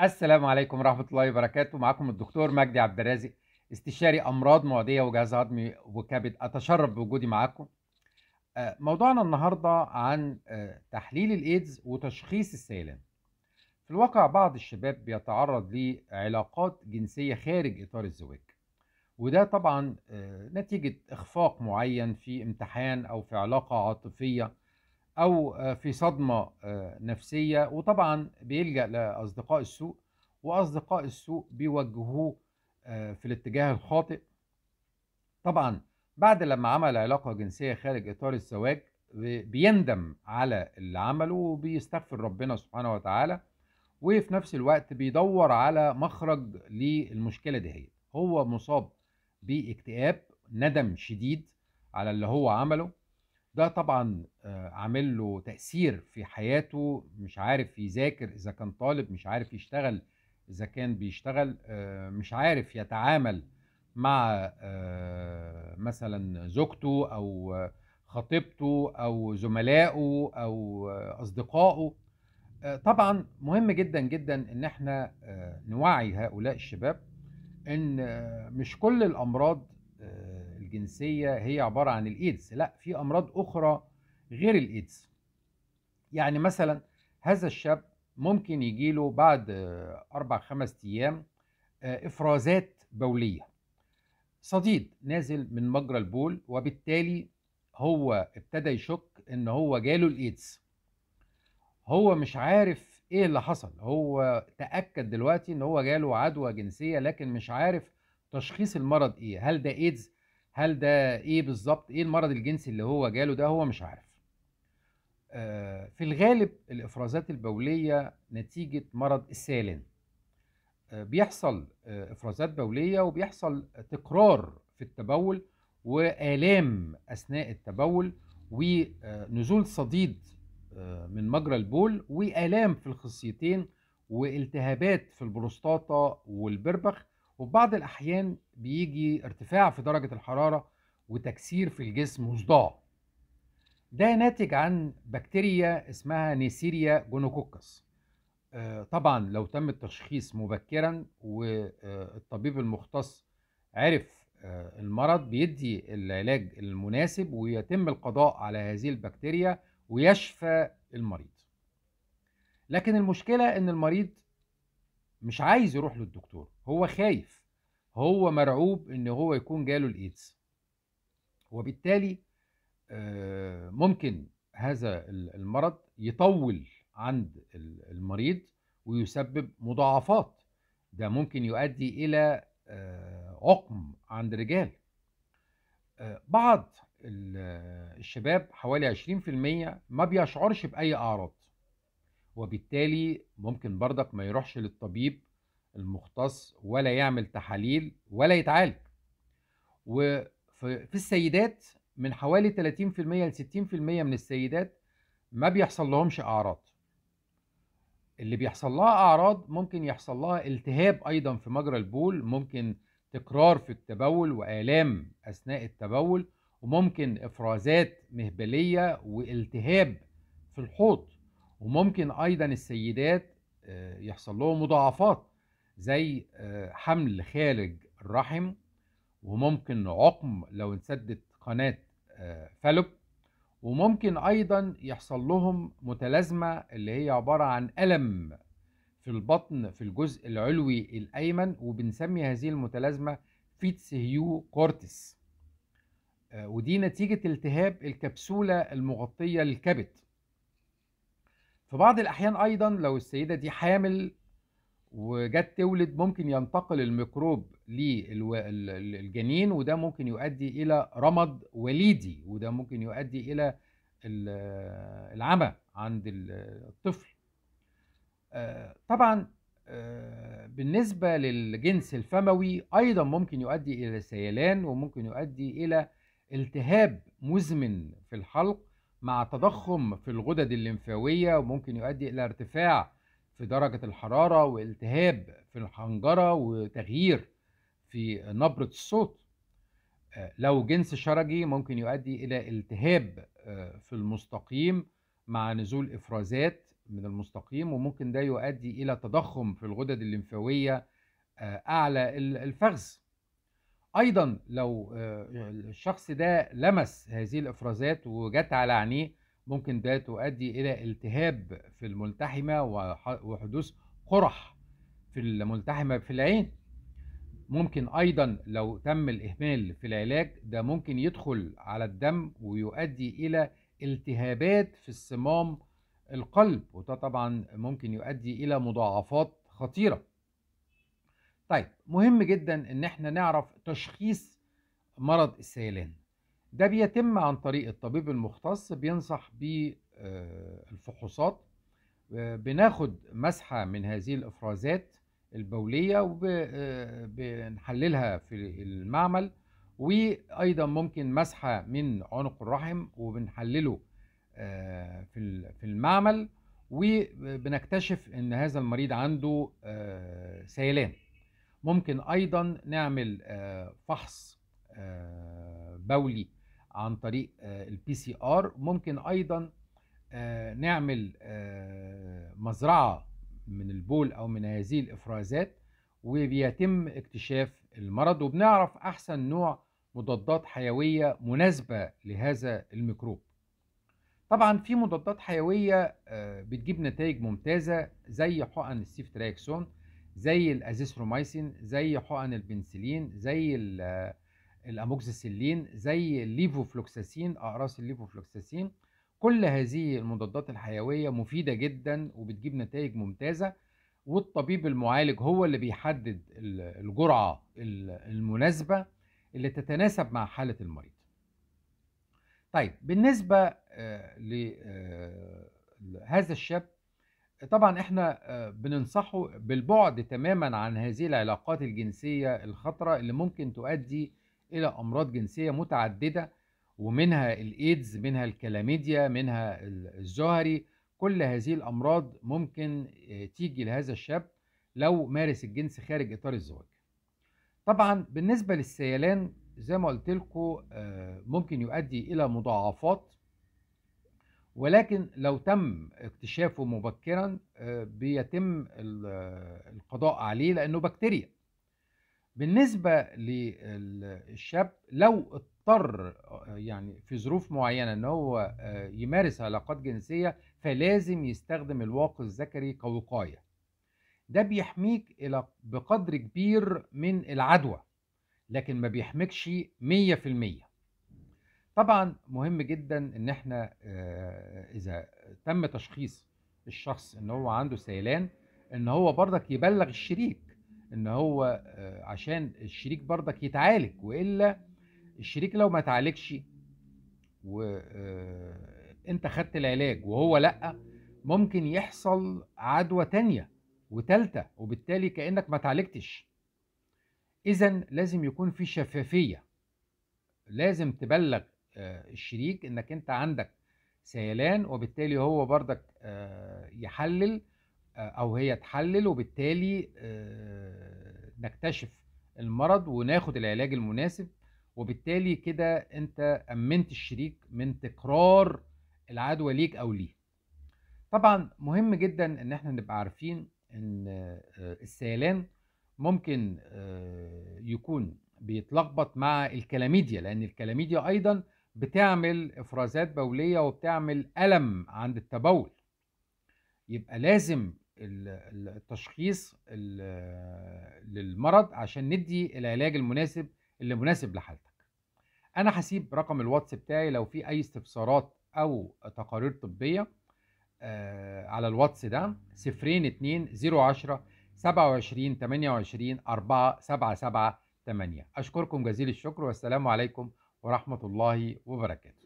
السلام عليكم ورحمة الله وبركاته معكم الدكتور مجدي عبد الرازق استشاري أمراض معدية وجهاز هضمي وكبد أتشرف بوجودي معاكم آه، موضوعنا النهاردة عن آه، تحليل الإيدز وتشخيص السيلان في الواقع بعض الشباب بيتعرض لعلاقات جنسية خارج إطار الزواج وده طبعا آه، نتيجة إخفاق معين في امتحان أو في علاقة عاطفية أو آه، في صدمة آه، نفسية وطبعا بيلجأ لأصدقاء السوء وأصدقاء السوء بيوجهوه آه، في الاتجاه الخاطئ طبعا بعد لما عمل علاقة جنسية خارج إطار الزواج بيندم على اللي عمله وبيستغفر ربنا سبحانه وتعالى وفي نفس الوقت بيدور على مخرج للمشكلة دي هي هو مصاب باكتئاب ندم شديد على اللي هو عمله ده طبعا آه، عامل له تأثير في حياته مش عارف يذاكر إذا كان طالب مش عارف يشتغل إذا كان بيشتغل آه، مش عارف يتعامل مع آه، مثلا زوجته أو خطيبته أو زملائه أو أصدقائه طبعا مهم جدا جدا إن احنا نوعي هؤلاء الشباب إن مش كل الأمراض الجنسية هي عبارة عن الإيدز لا في أمراض أخرى غير الإيدز يعني مثلا هذا الشاب ممكن يجيله بعد أربع خمس أيام آه، إفرازات بولية صديد نازل من مجرى البول وبالتالي هو ابتدى يشك ان هو جاله الايدز هو مش عارف ايه اللي حصل هو تاكد دلوقتي ان هو جاله عدوى جنسيه لكن مش عارف تشخيص المرض ايه هل ده ايدز هل ده ايه بالظبط ايه المرض الجنسي اللي هو جاله ده هو مش عارف آه، في الغالب الافرازات البوليه نتيجه مرض السالن آه، بيحصل آه، افرازات بوليه وبيحصل تكرار في التبول والام اثناء التبول ونزول صديد من مجرى البول والام في الخصيتين والتهابات في البروستاتا والبربخ وفي بعض الأحيان بيجي ارتفاع في درجة الحرارة وتكسير في الجسم وصداع ده ناتج عن بكتيريا اسمها نيسيريا آه، جونوكوكس طبعا لو تم التشخيص مبكرا والطبيب المختص عرف آه، المرض بيدي العلاج المناسب ويتم القضاء على هذه البكتيريا ويشفى المريض لكن المشكلة ان المريض مش عايز يروح للدكتور هو خايف هو مرعوب ان هو يكون جاله الايدز وبالتالي آه، ممكن هذا المرض يطول عند المريض ويسبب مضاعفات ده ممكن يؤدي الى آه، عقم عند الرجال آه، بعض الشباب حوالي 20% ما بيشعرش باي اعراض وبالتالي ممكن برضك ما يروحش للطبيب المختص ولا يعمل تحاليل ولا يتعالج وفي السيدات من حوالي 30% ل 60% من السيدات ما بيحصل لهمش اعراض اللي بيحصل لها اعراض ممكن يحصل لها التهاب ايضا في مجرى البول ممكن تكرار في التبول والام اثناء التبول وممكن افرازات مهبليه والتهاب في الحوض وممكن ايضا السيدات آه، يحصل لهم مضاعفات زي آه، حمل خارج الرحم وممكن عقم لو انسدت قناة آه، فالوب وممكن ايضا يحصل لهم متلازمة اللي هي عبارة عن ألم في البطن في الجزء العلوي الأيمن وبنسمي هذه المتلازمة فيتس هيو كورتس ودي نتيجة التهاب الكبسولة المغطية للكبد في بعض الأحيان أيضا لو السيدة دي حامل وجت تولد ممكن ينتقل الميكروب للجنين وده ممكن يؤدي إلى رمض وليدي وده ممكن يؤدي إلى العمى عند الطفل آه، طبعا آه، بالنسبة للجنس الفموي أيضا ممكن يؤدي إلى سيلان وممكن يؤدي إلى التهاب مزمن في الحلق مع تضخم في الغدد الليمفاوية وممكن يؤدي إلى ارتفاع في درجة الحرارة والتهاب في الحنجرة وتغيير في نبرة الصوت آه، لو جنس شرجي ممكن يؤدي إلى التهاب آه، في المستقيم مع نزول إفرازات من المستقيم وممكن ده يؤدي إلى تضخم في الغدد الليمفاوية آه، أعلى الفخذ ايضا لو آه، الشخص ده لمس هذه الافرازات وجت على عينيه ممكن ده تؤدي الى التهاب في الملتحمه وحدوث قرح في الملتحمه في العين ممكن ايضا لو تم الاهمال في العلاج ده ممكن يدخل على الدم ويؤدي الى التهابات في الصمام القلب وده طبعا ممكن يؤدي الى مضاعفات خطيره طيب مهم جدا ان احنا نعرف تشخيص مرض السيلان ده بيتم عن طريق الطبيب المختص بينصح بالفحوصات آه، بناخد مسحة من هذه الإفرازات البولية وبنحللها آه، في المعمل وأيضا ممكن مسحة من عنق الرحم وبنحلله آه، في المعمل وبنكتشف أن هذا المريض عنده سيلان ممكن ايضا نعمل آه، فحص آه، بولي عن طريق البي سي ار ممكن ايضا آه، نعمل مزرعه من البول او من هذه الافرازات وبيتم اكتشاف المرض وبنعرف احسن نوع مضادات حيويه مناسبه لهذا الميكروب طبعا في مضادات حيويه بتجيب نتائج ممتازه زي حقن السيفتراكسون زي الازيثرومايسين زي حقن البنسلين زي الاموكسيسيلين زي الليفوفلوكساسين اقراص الليفوفلوكساسين كل هذه المضادات الحيويه مفيده جدا وبتجيب نتائج ممتازه والطبيب المعالج هو اللي بيحدد الجرعه المناسبه اللي تتناسب مع حاله المريض طيب بالنسبه آه، لهذا آه، الشاب طبعا احنا آه، بننصحه بالبعد تماما عن هذه العلاقات الجنسية الخطرة اللي ممكن تؤدي إلى أمراض جنسية متعددة ومنها الإيدز منها الكلاميديا منها الزهري كل هذه الأمراض ممكن آه، تيجي لهذا الشاب لو مارس الجنس خارج إطار الزواج طبعا بالنسبة للسيلان زي ما قلت لكم آه، ممكن يؤدي إلى مضاعفات ولكن لو تم اكتشافه مبكرا آه، بيتم القضاء عليه لأنه بكتيريا بالنسبة للشاب لو اضطر آه، يعني في ظروف معينة ان هو آه، يمارس علاقات جنسية فلازم يستخدم الواقي الذكري كوقاية ده بيحميك إلى بقدر كبير من العدوى لكن ما بيحميكش 100% طبعا مهم جدا ان احنا آه، اذا تم تشخيص الشخص ان هو عنده سيلان ان هو برضك يبلغ الشريك ان هو آه، عشان الشريك برضك يتعالج والا الشريك لو ما تعالجش وانت آه، خدت العلاج وهو لا ممكن يحصل عدوى تانية وتالتة وبالتالي كأنك ما تعالجتش اذا لازم يكون في شفافية لازم تبلغ آه، الشريك انك انت عندك سيلان وبالتالي هو بردك آه، يحلل آه، او هي تحلل وبالتالي نكتشف المرض وناخد العلاج المناسب وبالتالي كده انت امنت الشريك من تكرار العدوى ليك او ليه طبعا مهم جدا ان احنا نبقى عارفين ان السيلان ممكن يكون بيتلخبط مع الكلاميديا لان الكلاميديا ايضا بتعمل افرازات بوليه وبتعمل الم عند التبول يبقى لازم التشخيص للمرض عشان ندي العلاج المناسب اللي مناسب لحالتك انا هسيب رقم الواتس بتاعي لو في اي استفسارات او تقارير طبيه آه، على الواتس ده 02 010 27 28 4 7 8 اشكركم جزيل الشكر والسلام عليكم ورحمة الله وبركاته